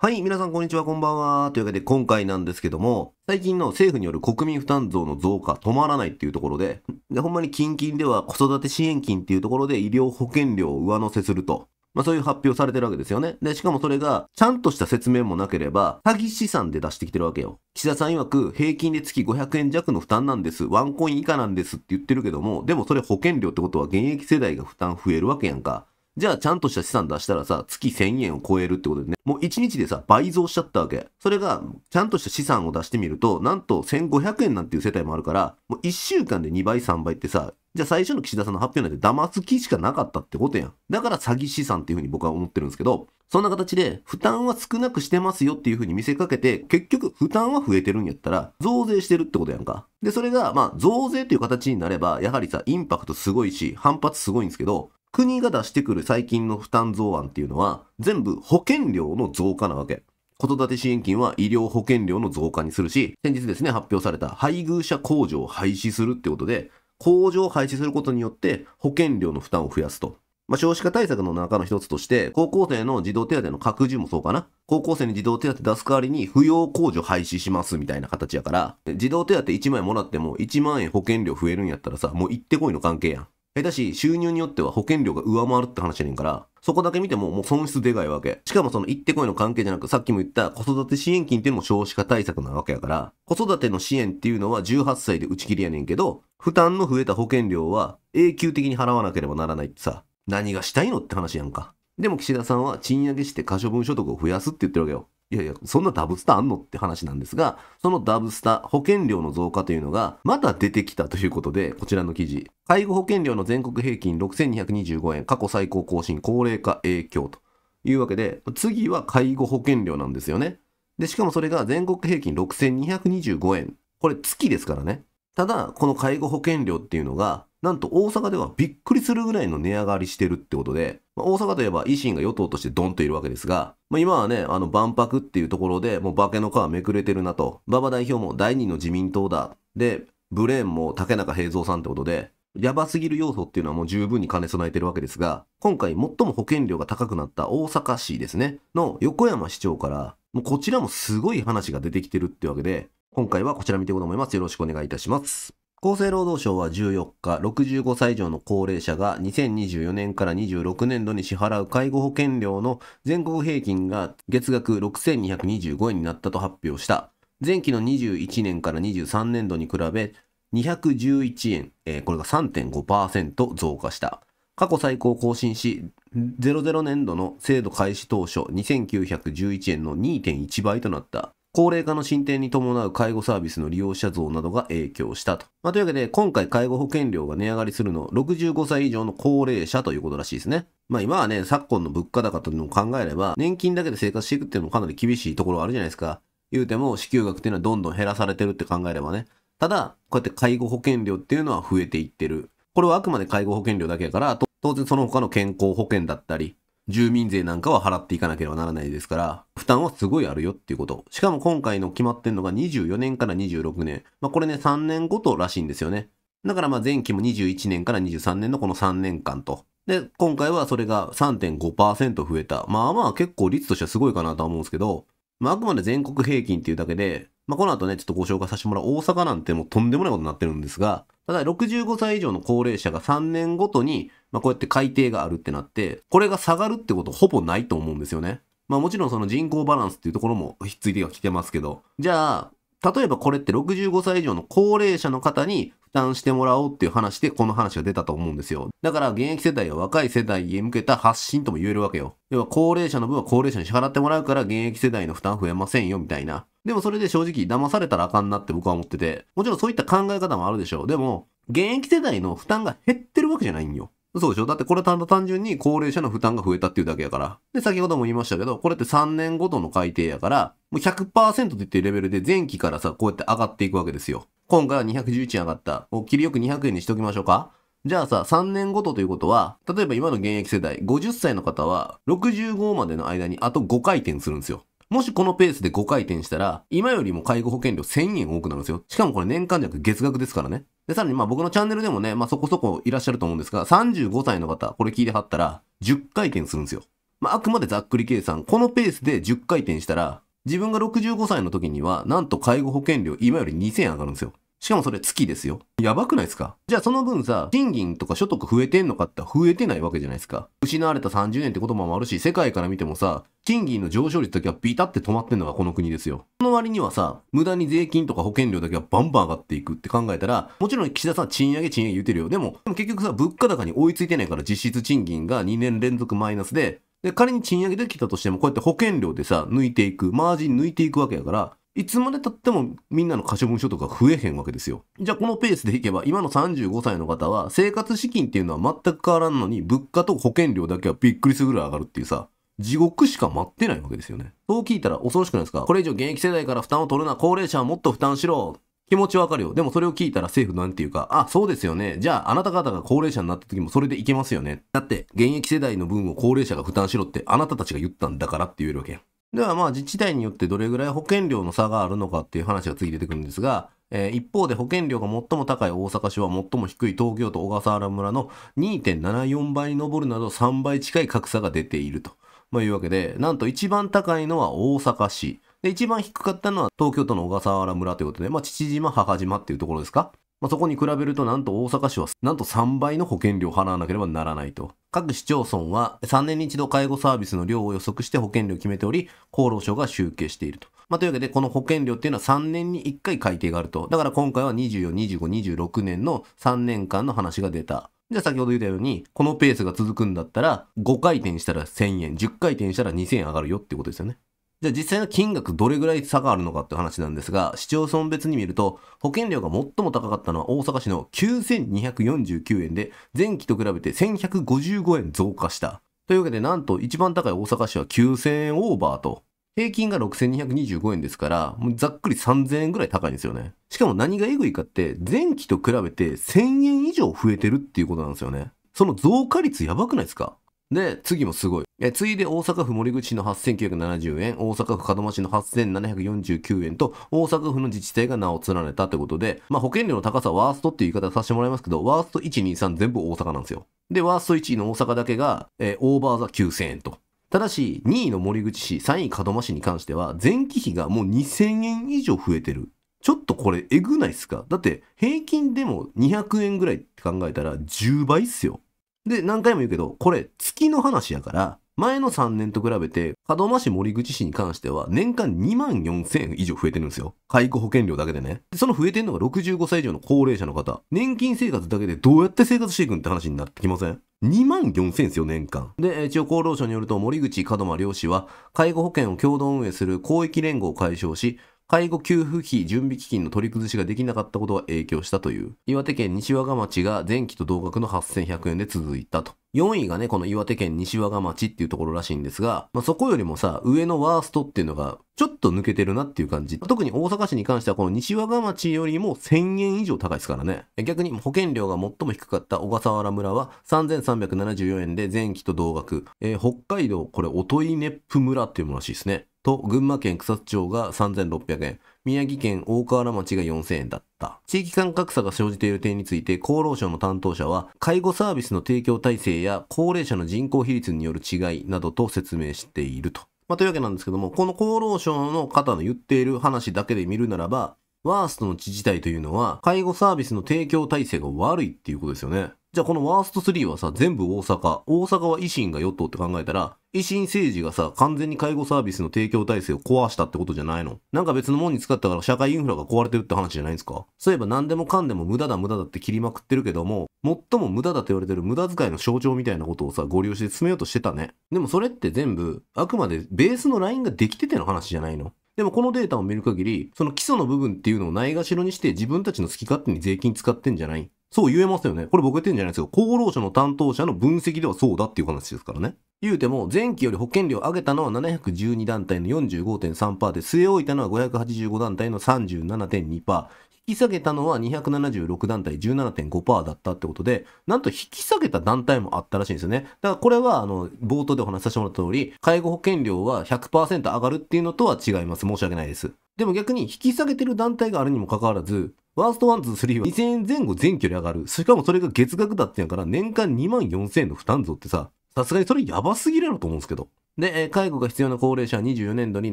はい、皆さんこんにちは、こんばんは。というわけで今回なんですけども、最近の政府による国民負担増の増加止まらないっていうところで、でほんまに近々では子育て支援金っていうところで医療保険料を上乗せすると。まあそういう発表されてるわけですよね。で、しかもそれが、ちゃんとした説明もなければ、詐欺資産で出してきてるわけよ。岸田さん曰く、平均で月500円弱の負担なんです。ワンコイン以下なんですって言ってるけども、でもそれ保険料ってことは現役世代が負担増えるわけやんか。じゃあちゃんとした資産出したらさ、月1000円を超えるってことでね、もう1日でさ、倍増しちゃったわけ。それが、ちゃんとした資産を出してみると、なんと1500円なんていう世帯もあるから、もう1週間で2倍3倍ってさ、じゃあ最初の岸田さんの発表なんて騙す気しかなかったってことやん。だから詐欺資産っていうふうに僕は思ってるんですけど、そんな形で負担は少なくしてますよっていうふうに見せかけて、結局負担は増えてるんやったら、増税してるってことやんか。で、それが、まあ、増税という形になれば、やはりさ、インパクトすごいし、反発すごいんですけど、国が出してくる最近の負担増案っていうのは、全部保険料の増加なわけ。子育て支援金は医療保険料の増加にするし、先日ですね、発表された配偶者控除を廃止するってことで、控除を廃止することによって保険料の負担を増やすと。まあ、少子化対策の中の一つとして、高校生の児童手当の拡充もそうかな。高校生に児童手当出す代わりに、扶養控除廃止しますみたいな形やから、児童手当1万円もらっても1万円保険料増えるんやったらさ、もう行ってこいの関係やん。下手し収入によっては保険料が上回るって話やねんから、そこだけ見てももう損失でかいわけ。しかもその行ってこいの関係じゃなく、さっきも言った子育て支援金っていうのも少子化対策なわけやから、子育ての支援っていうのは18歳で打ち切りやねんけど、負担の増えた保険料は永久的に払わなければならないってさ、何がしたいのって話やんか。でも岸田さんは賃上げして可処分所得を増やすって言ってるわけよ。いやいや、そんなダブスタあんのって話なんですが、そのダブスタ、保険料の増加というのが、また出てきたということで、こちらの記事。介護保険料の全国平均6225円、過去最高更新、高齢化影響というわけで、次は介護保険料なんですよね。で、しかもそれが全国平均6225円。これ月ですからね。ただ、この介護保険料っていうのが、なんと大阪ではびっくりするぐらいの値上がりしてるってことで、まあ、大阪といえば維新が与党としてドンといるわけですが、まあ、今はね、あの万博っていうところでもう化けの皮めくれてるなと、馬場代表も第二の自民党だ。で、ブレーンも竹中平蔵さんってことで、やばすぎる要素っていうのはもう十分に兼ね備えてるわけですが、今回最も保険料が高くなった大阪市ですね、の横山市長から、もうこちらもすごい話が出てきてるってわけで、今回はこちら見ていこうと思います。よろしくお願いいたします。厚生労働省は14日、65歳以上の高齢者が2024年から26年度に支払う介護保険料の全国平均が月額6225円になったと発表した。前期の21年から23年度に比べ211円、えー、これが3.5%増加した。過去最高を更新し、00年度の制度開始当初2911円の2.1倍となった。高齢化の進展に伴う介護サービスの利用者増などが影響したと。まあ、というわけで、今回介護保険料が値上がりするの、65歳以上の高齢者ということらしいですね。まあ今はね、昨今の物価高というのを考えれば、年金だけで生活していくっていうのもかなり厳しいところあるじゃないですか。言うても支給額っていうのはどんどん減らされてるって考えればね。ただ、こうやって介護保険料っていうのは増えていってる。これはあくまで介護保険料だけやから、当然その他の健康保険だったり、住民税なんかは払っていかなければならないですから、負担はすごいあるよっていうこと。しかも今回の決まってんのが24年から26年。まあこれね、3年ごとらしいんですよね。だからまあ前期も21年から23年のこの3年間と。で、今回はそれが3.5%増えた。まあまあ結構率としてはすごいかなとは思うんですけど、まああくまで全国平均っていうだけで、まあこの後ね、ちょっとご紹介させてもらう大阪なんてもうとんでもないことになってるんですが、ただ65歳以上の高齢者が3年ごとにまあ、こうやって改定があるってなって、これが下がるってことほぼないと思うんですよね。まあもちろんその人口バランスっていうところもひっついてはきてますけど、じゃあ、例えばこれって65歳以上の高齢者の方に負担してもらおうっていう話でこの話が出たと思うんですよ。だから現役世代は若い世代へ向けた発信とも言えるわけよ。要は高齢者の分は高齢者に支払ってもらうから現役世代の負担増えませんよみたいな。でもそれで正直騙されたらあかんなって僕は思ってて、もちろんそういった考え方もあるでしょう。でも、現役世代の負担が減ってるわけじゃないんよ。そうでしょだってこれただ単純に高齢者の負担が増えたっていうだけやから。で、先ほども言いましたけど、これって3年ごとの改定やから、もう100%っていってレベルで前期からさ、こうやって上がっていくわけですよ。今回は211円上がった。もう切りよく200円にしときましょうか。じゃあさ、3年ごとということは、例えば今の現役世代、50歳の方は、65までの間にあと5回転するんですよ。もしこのペースで5回転したら、今よりも介護保険料1000円多くなるんですよ。しかもこれ年間じゃなく月額ですからね。で、さらにまあ僕のチャンネルでもね、まあそこそこいらっしゃると思うんですが、35歳の方、これ聞いてはったら、10回転するんですよ。まああくまでざっくり計算、このペースで10回転したら、自分が65歳の時には、なんと介護保険料今より2000円上がるんですよ。しかもそれ月ですよ。やばくないですかじゃあその分さ、賃金とか所得増えてんのかって増えてないわけじゃないですか。失われた30年って言葉もあるし、世界から見てもさ、賃金の上昇率だけはビタって止まってんのがこの国ですよ。その割にはさ、無駄に税金とか保険料だけはバンバン上がっていくって考えたら、もちろん岸田さん賃上げ賃上げ言うてるよ。でも、でも結局さ、物価高に追いついてないから実質賃金が2年連続マイナスで、で、仮に賃上げできたとしても、こうやって保険料でさ、抜いていく、マージン抜いていくわけやから、いつまでたってもみんなの可処分所得が増えへんわけですよ。じゃあこのペースでいけば、今の35歳の方は生活資金っていうのは全く変わらんのに、物価と保険料だけはびっくりするぐらい上がるっていうさ、地獄しか待ってないわけですよね。そう聞いたら恐ろしくないですかこれ以上現役世代から負担を取るな、高齢者はもっと負担しろ。気持ちわかるよ。でもそれを聞いたら政府なんていうか、あ、そうですよね。じゃああなた方が高齢者になった時もそれでいけますよね。だって現役世代の分を高齢者が負担しろってあなたたちが言ったんだからって言えるわけや。ではまあ自治体によってどれぐらい保険料の差があるのかっていう話が次出てくるんですが、えー、一方で保険料が最も高い大阪市は最も低い東京都小笠原村の2.74倍に上るなど3倍近い格差が出ていると、まあ、いうわけで、なんと一番高いのは大阪市。で、一番低かったのは東京都の小笠原村ということで、まあ、父島、母島っていうところですか。まあ、そこに比べるとなんと大阪市はなんと3倍の保険料を払わなければならないと。各市町村は3年に一度介護サービスの量を予測して保険料を決めており、厚労省が集計していると。まあ、というわけで、この保険料っていうのは3年に1回改定があると。だから今回は24、25、26年の3年間の話が出た。じゃあ先ほど言ったように、このペースが続くんだったら、5回転したら1000円、10回転したら2000円上がるよってことですよね。じゃあ実際の金額どれぐらい差があるのかって話なんですが、市町村別に見ると、保険料が最も高かったのは大阪市の9249円で、前期と比べて1155円増加した。というわけで、なんと一番高い大阪市は9000円オーバーと、平均が6225円ですから、もうざっくり3000円ぐらい高いんですよね。しかも何がエグいかって、前期と比べて1000円以上増えてるっていうことなんですよね。その増加率やばくないですかで、次もすごい。え次いで大阪府森口市の8970円、大阪府門真市の8749円と、大阪府の自治体が名を連ねたということで、まあ、保険料の高さワーストっていう言い方させてもらいますけど、ワースト1、2、3全部大阪なんですよ。で、ワースト1位の大阪だけが、えー、オーバーザ9000円と。ただし、2位の森口市、3位門真市に関しては、前期費がもう2000円以上増えてる。ちょっとこれ、えぐないっすかだって、平均でも200円ぐらいって考えたら、10倍っすよ。で、何回も言うけど、これ、月の話やから、前の3年と比べて、門真市森口市に関しては、年間2万4000円以上増えてるんですよ。介護保険料だけでね。その増えてるのが65歳以上の高齢者の方。年金生活だけでどうやって生活していくんって話になってきません2万4000ですよ、年間。で、一応厚労省によると、森口門真漁師は、介護保険を共同運営する公益連合を解消し、介護給付費準備基金の取り崩しができなかったことが影響したという。岩手県西和賀町が前期と同額の8100円で続いたと。4位がね、この岩手県西和賀町っていうところらしいんですが、まあ、そこよりもさ、上のワーストっていうのが、ちょっと抜けてるなっていう感じ。特に大阪市に関しては、この西和賀町よりも1000円以上高いですからね。逆に保険料が最も低かった小笠原村は3374円で前期と同額。えー、北海道、これ、おといねっぷ村っていうものらしいですね。と、群馬県草津町が3600円。宮城県大河原町が4000円だった。地域間格差が生じている点について厚労省の担当者は、介護サービスの提供体制や高齢者の人口比率による違いなどと説明していると。まあ、というわけなんですけども、この厚労省の方の言っている話だけで見るならば、ワーストの自治体というのは、介護サービスの提供体制が悪いっていうことですよね。じゃあこのワースト3はさ、全部大阪。大阪は維新が与党って考えたら、維新政治がさ、完全に介護サービスの提供体制を壊したってことじゃないのなんか別のもんに使ったから社会インフラが壊れてるって話じゃないですかそういえば何でもかんでも無駄だ無駄だって切りまくってるけども、最も無駄だと言われてる無駄遣いの象徴みたいなことをさ、ご利用して進めようとしてたね。でもそれって全部、あくまでベースのラインができてての話じゃないのでもこのデータを見る限り、その基礎の部分っていうのをないがしろにして自分たちの好き勝手に税金使ってんじゃないそう言えますよね。これ僕言ってんじゃないですけど、厚労省の担当者の分析ではそうだっていう話ですからね。言うても、前期より保険料上げたのは712団体の45.3%で、据え置いたのは585団体の37.2%、き下げたのは276団体17.5%だったってことで、なんと引き下げた団体もあったらしいんですよね。だからこれは、あの、冒頭でお話しさせてもらった通り、介護保険料は100%上がるっていうのとは違います。申し訳ないです。でも逆に引き下げてる団体があるにもかかわらず、ワースト123は2000円前後全距離上がる。しかもそれが月額だってんやから、年間2万4000円の負担増ってさ、さすがにそれやばすぎるやろと思うんですけど。で、介護が必要な高齢者は24年度に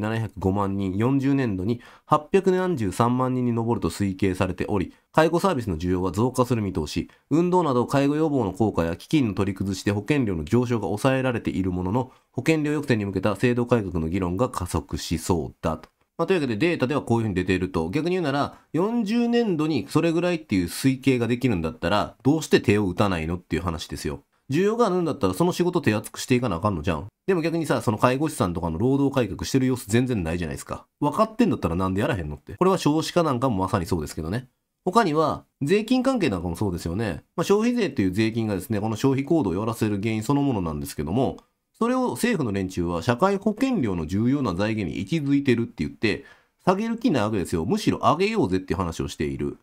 705万人、40年度に873万人に上ると推計されており、介護サービスの需要は増加する見通し、運動など介護予防の効果や基金の取り崩しで保険料の上昇が抑えられているものの、保険料抑制に向けた制度改革の議論が加速しそうだと。まあ、というわけでデータではこういうふうに出ていると、逆に言うなら、40年度にそれぐらいっていう推計ができるんだったら、どうして手を打たないのっていう話ですよ。需要があるんだったらその仕事手厚くしていかなあかんのじゃん。でも逆にさ、その介護士さんとかの労働改革してる様子全然ないじゃないですか。分かってんだったらなんでやらへんのって。これは少子化なんかもまさにそうですけどね。他には、税金関係なんかもそうですよね。まあ、消費税という税金がですね、この消費行動をやらせる原因そのものなんですけども、それを政府の連中は社会保険料の重要な財源に位置づいてるって言って、下げる気ないわけですよ。むしろ上げようぜっていう話をしている。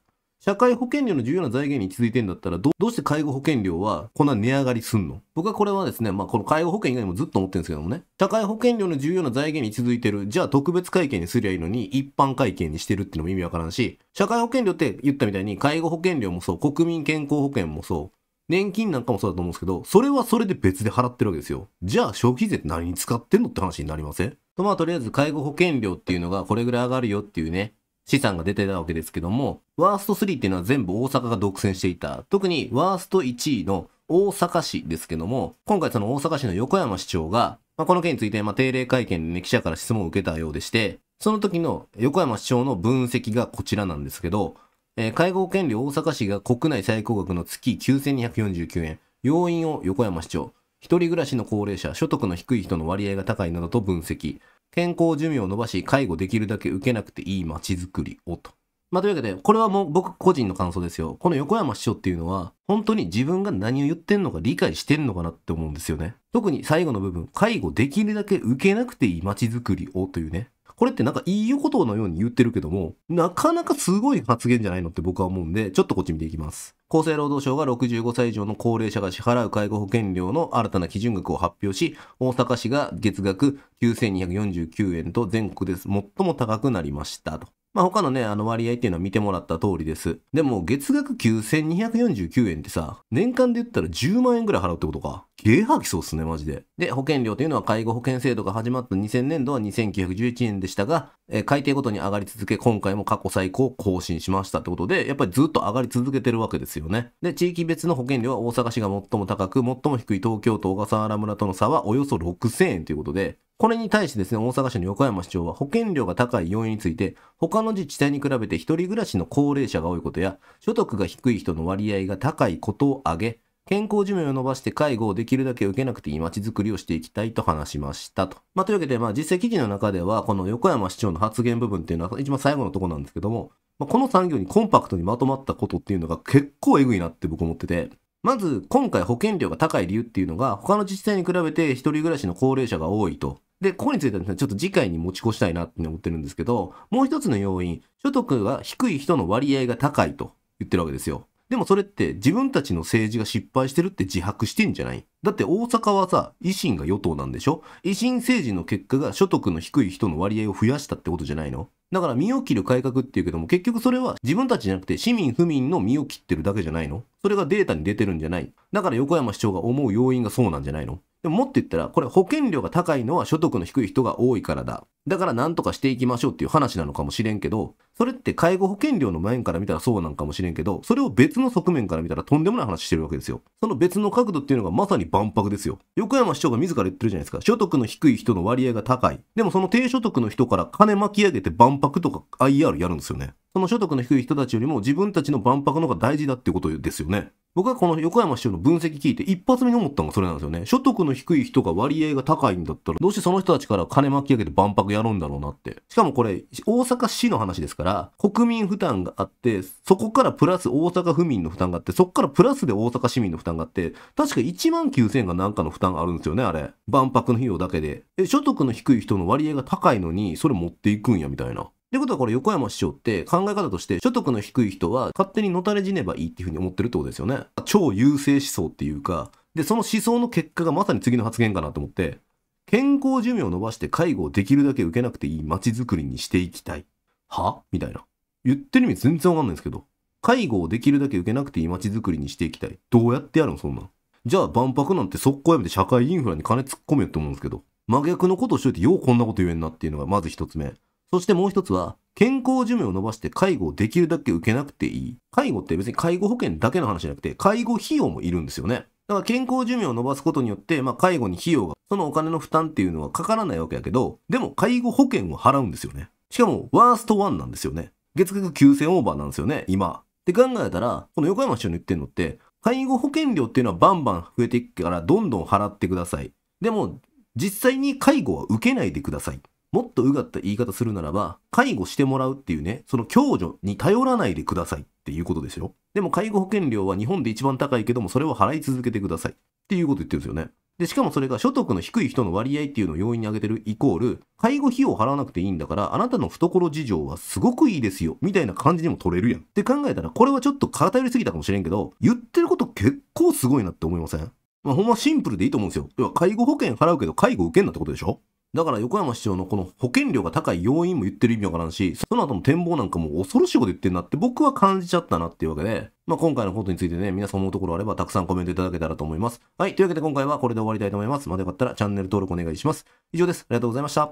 社会保険料の重要な財源に位置づいてんだったらど、どうして介護保険料はこんな値上がりすんの僕はこれはですね、まあこの介護保険以外にもずっと思ってるんですけどもね、社会保険料の重要な財源に位置づいてる、じゃあ特別会計にすりゃいいのに一般会計にしてるってのも意味わからんし、社会保険料って言ったみたいに介護保険料もそう、国民健康保険もそう、年金なんかもそうだと思うんですけど、それはそれで別で払ってるわけですよ。じゃあ消費税って何に使ってんのって話になりませんとまあとりあえず介護保険料っていうのがこれぐらい上がるよっていうね、資産が出てたわけですけども、ワースト3っていうのは全部大阪が独占していた。特にワースト1位の大阪市ですけども、今回その大阪市の横山市長が、まあ、この件について、ま定例会見で、ね、記者から質問を受けたようでして、その時の横山市長の分析がこちらなんですけど、えー、介護権利大阪市が国内最高額の月9249円、要因を横山市長、一人暮らしの高齢者、所得の低い人の割合が高いなどと分析。健康寿命を伸ばし、介護できるだけ受けなくていい街づくりをと。まあ、というわけで、これはもう僕個人の感想ですよ。この横山市長っていうのは、本当に自分が何を言ってんのか理解してんのかなって思うんですよね。特に最後の部分、介護できるだけ受けなくていい街づくりをというね。これってなんかいいことのように言ってるけども、なかなかすごい発言じゃないのって僕は思うんで、ちょっとこっち見ていきます。厚生労働省が65歳以上の高齢者が支払う介護保険料の新たな基準額を発表し、大阪市が月額9249円と全国で最も高くなりましたと。まあ、他のね、あの割合っていうのは見てもらった通りです。でも、月額9249円ってさ、年間で言ったら10万円ぐらい払うってことか。ゲーハーキそうっすね、マジで。で、保険料というのは介護保険制度が始まった2000年度は2911円でしたが、え改定ごとに上がり続け、今回も過去最高を更新しましたってことで、やっぱりずっと上がり続けてるわけですよね。で、地域別の保険料は大阪市が最も高く、最も低い東京都小笠原村との差はおよそ6000円ということで、これに対してですね、大阪市の横山市長は保険料が高い要因について、他の自治体に比べて一人暮らしの高齢者が多いことや、所得が低い人の割合が高いことを挙げ、健康寿命を伸ばして介護をできるだけ受けなくていい街づくりをしていきたいと話しましたと。まあ、というわけで、まあ、実際記事の中では、この横山市長の発言部分っていうのは一番最後のとこなんですけども、まあ、この産業にコンパクトにまとまったことっていうのが結構エグいなって僕思ってて、まず、今回保険料が高い理由っていうのが、他の自治体に比べて一人暮らしの高齢者が多いと。で、ここについては、ね、ちょっと次回に持ち越したいなって思ってるんですけど、もう一つの要因、所得が低い人の割合が高いと言ってるわけですよ。でもそれって自分たちの政治が失敗してるって自白してんじゃないだって大阪はさ、維新が与党なんでしょ維新政治の結果が所得の低い人の割合を増やしたってことじゃないのだから身を切る改革っていうけども結局それは自分たちじゃなくて市民府民の身を切ってるだけじゃないのそれがデータに出てるんじゃないだから横山市長が思う要因がそうなんじゃないのでももっと言ったら、これ保険料が高いのは所得の低い人が多いからだ。だから何とかしていきましょうっていう話なのかもしれんけど、それって介護保険料の前から見たらそうなんかもしれんけど、それを別の側面から見たらとんでもない話してるわけですよ。その別の角度っていうのがまさに万博ですよ。横山市長が自ら言ってるじゃないですか。所得の低い人の割合が高い。でもその低所得の人から金巻き上げて万博とか IR やるんですよね。その所得の低い人たちよりも自分たちの万博の方が大事だってことですよね。僕はこの横山市長の分析聞いて一発目に思ったのがそれなんですよね。所得の低い人が割合が高いんだったら、どうしてその人たちから金巻き上げて万博やるんだろうなって。しかもこれ、大阪市の話ですから、国民負担があって、そこからプラス大阪府民の負担があって、そこからプラスで大阪市民の負担があって、確か1万9000がなんかの負担あるんですよね、あれ。万博の費用だけで。え、所得の低い人の割合が高いのに、それ持っていくんや、みたいな。ってことはこれ横山師匠って考え方として所得の低い人は勝手にのたれ死ねばいいっていうふうに思ってるってことですよね。超優勢思想っていうか、で、その思想の結果がまさに次の発言かなと思って、健康寿命を伸ばして介護をできるだけ受けなくていい街づくりにしていきたい。はみたいな。言ってる意味全然わかんないんですけど。介護をできるだけ受けなくていい街づくりにしていきたい。どうやってやるのそんなん。じゃあ万博なんて速攻やめて社会インフラに金突っ込めよって思うんですけど。真逆のことをしといてようこんなこと言えんなっていうのがまず一つ目。そしてもう一つは、健康寿命を伸ばして介護をできるだけ受けなくていい。介護って別に介護保険だけの話じゃなくて、介護費用もいるんですよね。だから健康寿命を伸ばすことによって、まあ介護に費用が、そのお金の負担っていうのはかからないわけやけど、でも介護保険を払うんですよね。しかも、ワースト1なんですよね。月額9000オーバーなんですよね、今。って考えたら、この横山市長の言ってるのって、介護保険料っていうのはバンバン増えていくから、どんどん払ってください。でも、実際に介護は受けないでください。もっとうがった言い方するならば、介護してもらうっていうね、その共助に頼らないでくださいっていうことですよ。でも介護保険料は日本で一番高いけども、それを払い続けてくださいっていうこと言ってるんですよね。で、しかもそれが所得の低い人の割合っていうのを要因に挙げてるイコール、介護費用を払わなくていいんだから、あなたの懐事情はすごくいいですよ、みたいな感じにも取れるやん。って考えたら、これはちょっと偏りすぎたかもしれんけど、言ってること結構すごいなって思いませんまあ、ほんまシンプルでいいと思うんですよ。要は介護保険払うけど介護受けんなってことでしょだから横山市長のこの保険料が高い要因も言ってる意味わからんし、その後の展望なんかも恐ろしいこと言ってんなって僕は感じちゃったなっていうわけで、まあ、今回のことについてね、皆さん思うところあればたくさんコメントいただけたらと思います。はい、というわけで今回はこれで終わりたいと思います。またよかったらチャンネル登録お願いします。以上です。ありがとうございました。